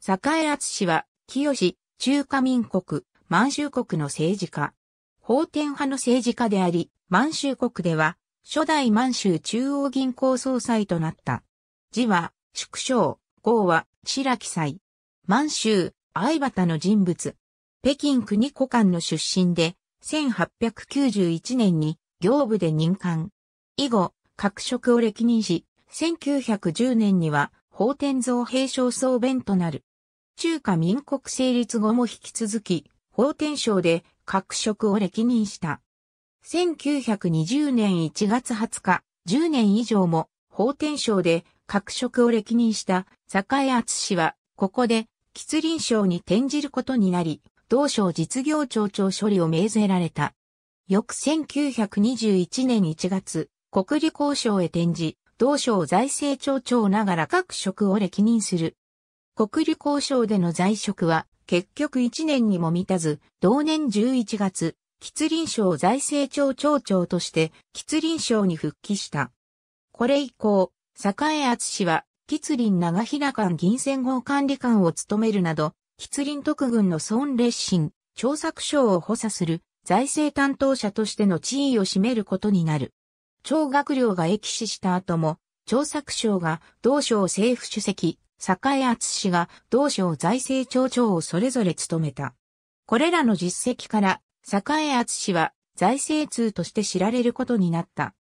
栄厚氏は、清、中華民国、満州国の政治家。法天派の政治家であり、満州国では、初代満州中央銀行総裁となった。字は、縮小、号は、白木祭。満州、相畑の人物。北京国古館の出身で、1891年に、業務で任官。以後、各職を歴任し、1910年には、法天造兵将総弁となる。中華民国成立後も引き続き、法天省で各職を歴任した。1920年1月20日、10年以上も法天省で各職を歴任した坂栄厚氏は、ここで、吉林省に転じることになり、同省実業庁長処理を命ぜられた。翌1921年1月、国理交渉へ転じ、同省財政庁長ながら各職を歴任する。国旅交渉での在職は結局1年にも満たず、同年11月、吉林省財政庁庁長として吉林省に復帰した。これ以降、栄厚氏は吉林長平間銀線号管理官を務めるなど、吉林特軍の孫列心、調作省を補佐する財政担当者としての地位を占めることになる。超学良が駅死した後も、調作省が同省政府主席、栄厚氏が同省財政庁長をそれぞれ務めた。これらの実績から、栄厚氏は財政通として知られることになった。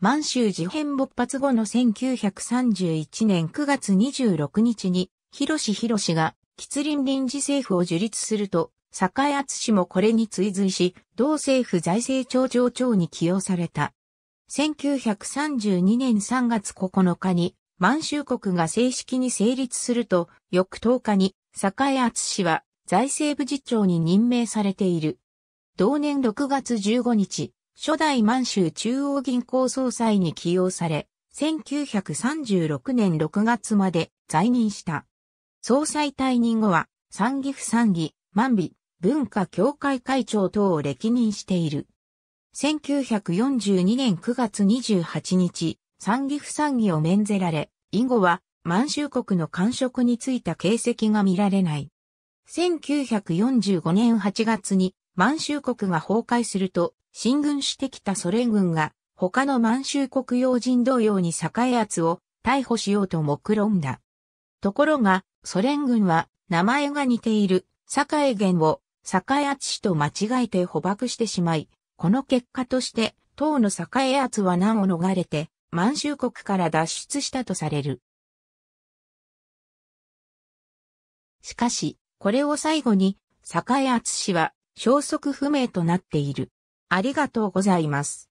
満州事変勃発後の1931年9月26日に、広志広志が吉林臨時政府を樹立すると、栄厚氏もこれに追随し、同政府財政庁長長に起用された。1932年3月9日に、満州国が正式に成立すると、翌10日に、栄厚氏は財政部次長に任命されている。同年6月15日、初代満州中央銀行総裁に起用され、1936年6月まで在任した。総裁退任後は、三議府三議、万美、文化協会会長等を歴任している。1942年9月28日、三義不三義を免ぜられ、以後は満州国の官職についた形跡が見られない。1945年8月に満州国が崩壊すると、進軍してきたソ連軍が他の満州国要人同様に栄圧を逮捕しようと目論んだ。ところが、ソ連軍は名前が似ている栄源を栄圧氏と間違えて捕獲してしまい、この結果として、党の栄圧は難を逃れて、満州国から脱出したとされる。しかし、これを最後に、栄厚氏は消息不明となっている。ありがとうございます。